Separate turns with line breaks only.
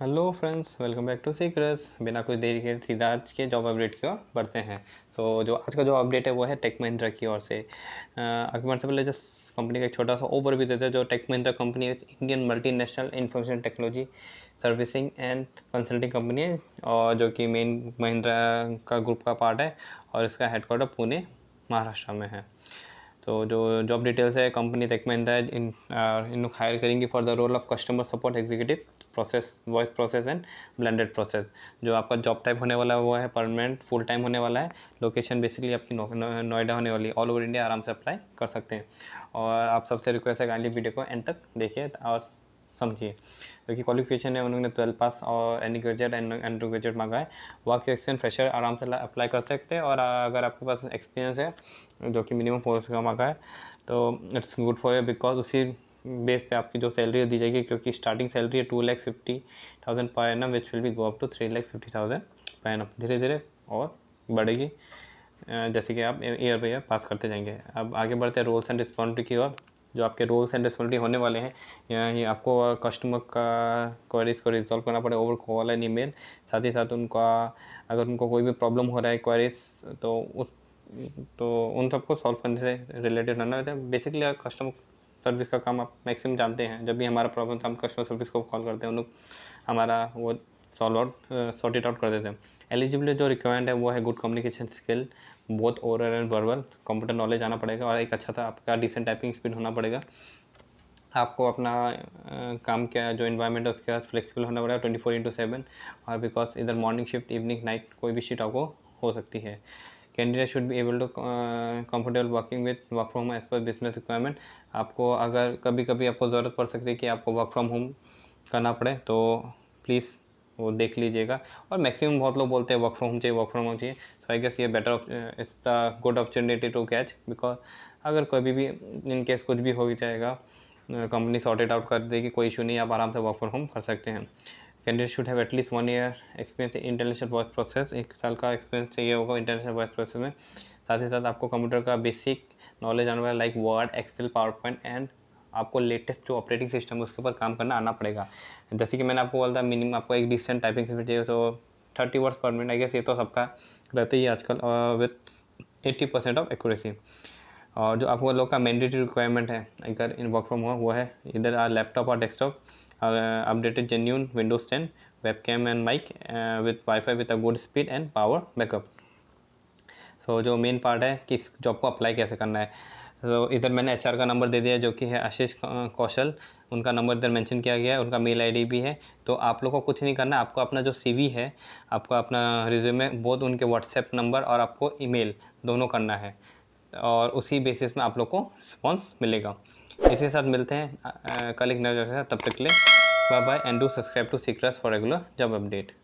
hello friends welcome back to सीक्रेस बिना कुछ देरी के सीधा आज के जॉब अपडेट की ओर बढ़ते हैं तो so, जो आज का जो अपडेट है वो है टेक महिंद्रा की ओर से अगर मैं से पहले जस्ट कंपनी का एक छोटा सा ओवर भी देते हैं जो टेक महिंद्रा कंपनी है Indian multinational information technology servicing and consulting company है और जो कि मेन महिंद्रा का ग्रुप का पार्ट है और इसका हेडक्वार्टर पुणे महाराष्ट्र में है तो जो जॉब डिटेल्स है कंपनी तक में इन इन लोग हायर करेंगी for the role of customer support executive process voice process and blended process जो आपका जॉब टाइप होने वाला है वो है परमानेंट फुल टाइम होने वाला है लोकेशन बेसिकली आपकी नोएडा होने वाली ऑल ओवर इंडिया आराम से अप्लाई कर सकते हैं और आप सबसे रिक्वेस्ट है गांधी वीडियो को एंड तक देखिए और समझिए क्योंकि तो क्वालिफिकेशन है उन्होंने ट्वेल्थ पास और any graduate and undergraduate मांगा है वर्क एक्सपीरियंस फ्रेशर आराम से अप्लाई कर सकते हैं और अगर आपके पास एक्सपीरियंस है जो कि मिनिमम फोर का मांगा है तो it's good for you because उसी बेस पे आपकी जो सैलरी दी जाएगी क्योंकि स्टार्टिंग सैलरी है two lakh fifty thousand per M which will be go up to three lakh fifty thousand per M धीरे धीरे और बढ़ेगी जैसे कि आप ईयर बाई ईयर पास करते जाएंगे अब आगे बढ़ते हैं रोल्स एंड रिस्पॉन्सिबिलिटी की ओर जो आपके रोल्स एंड रिस्पॉन्सिबिलिटी होने वाले हैं ये आपको कस्टमर का क्वारीज़ को रिजॉल्व करना पड़ेगा ओवर कॉल एंड ईमेल साथ ही साथ उनका अगर उनको कोई भी प्रॉब्लम हो रहा है क्वारीज तो उस तो उन सबको सॉल्व करने से रिलेटेड रहना रहता है बेसिकली कस्टमर सर्विस का काम आप मैक्सिमम जानते हैं जब भी हमारा प्रॉब्लम हम कस्टमर सर्विस को कॉल करते हैं उन लोग हमारा वो solve out sort it out कर देते हैं एलिजिबिलिटी जो रिक्वायर्ड है वो है गुड कम्युनिकेशन स्किल बहुत oral and verbal computer knowledge आना पड़ेगा और एक अच्छा था आपका डिसेंट टाइपिंग स्पीड होना पड़ेगा आपको अपना काम क्या जो इन्वायरमेंट है उसके साथ फ्लेक्सिबल होना पड़ेगा ट्वेंटी फोर इंटू सेवन और बिकॉज इधर मॉर्निंग शिफ्ट इवनिंग नाइट कोई भी शिफ्ट आपको हो सकती है candidate should be able to comfortable working with work from home as per business requirement आपको अगर कभी कभी आपको ज़रूरत पड़ सकती है कि आपको वर्क फ्रॉम होम करना पड़े तो प्लीज़ वो देख लीजिएगा और मैक्सिमम बहुत लोग बोलते हैं वर्क फ्रॉम होम चाहिए वर्क फ्रॉम होम चाहिए सो आई गेस ये better it's the good opportunity to catch because अगर कभी भी इन केस कुछ भी हो जाएगा कंपनी सॉर्टेड आउट कर देगी कोई इशू नहीं आप आराम से वर्क फ्रॉम होम कर सकते हैं candidate should have at least one year experience international voice process एक साल का एक्सपीरियंस चाहिए होगा इंटरनेशनल वॉइस प्रोसेस में साथ ही साथ आपको कंप्यूटर का बेसिक नॉलेज आने वाला like word excel PowerPoint and आपको लेटेस्ट जो ऑपरेटिंग सिस्टम है उसके ऊपर काम करना आना पड़ेगा जैसे कि मैंने आपको बोला था मिनिमम आपको एक डिसेंट टाइपिंग सिस्टम चाहिए तो thirty words per minute I guess ये तो सबका रहता ही आजकल with eighty percent of accuracy और जो आपको लोग का मैंडेटरी रिक्वायरमेंट है अगर इन वर्क फ्रॉम होम हुआ है इधर लैपटॉप और desktop updated genuine Windows ten webcam and mic with wifi with a good speed and power backup so जो मेन पार्ट है कि इस जॉब को अप्लाई कैसे करना है तो इधर मैंने एच का नंबर दे दिया जो कि है आशीष कौशल उनका नंबर इधर मेंशन किया गया है उनका मेल आईडी भी है तो आप लोग को कुछ नहीं करना आपको अपना जो सीवी है आपको अपना रिज्यूमे बोध उनके व्हाट्सएप नंबर और आपको ईमेल दोनों करना है और उसी बेसिस में आप लोग को रिस्पॉन्स मिलेगा इसी के साथ मिलते हैं कल एक नजर तब तक के लिए bye bye and do subscribe to सीक्रेस फॉर रेगुलर जॉब अपडेट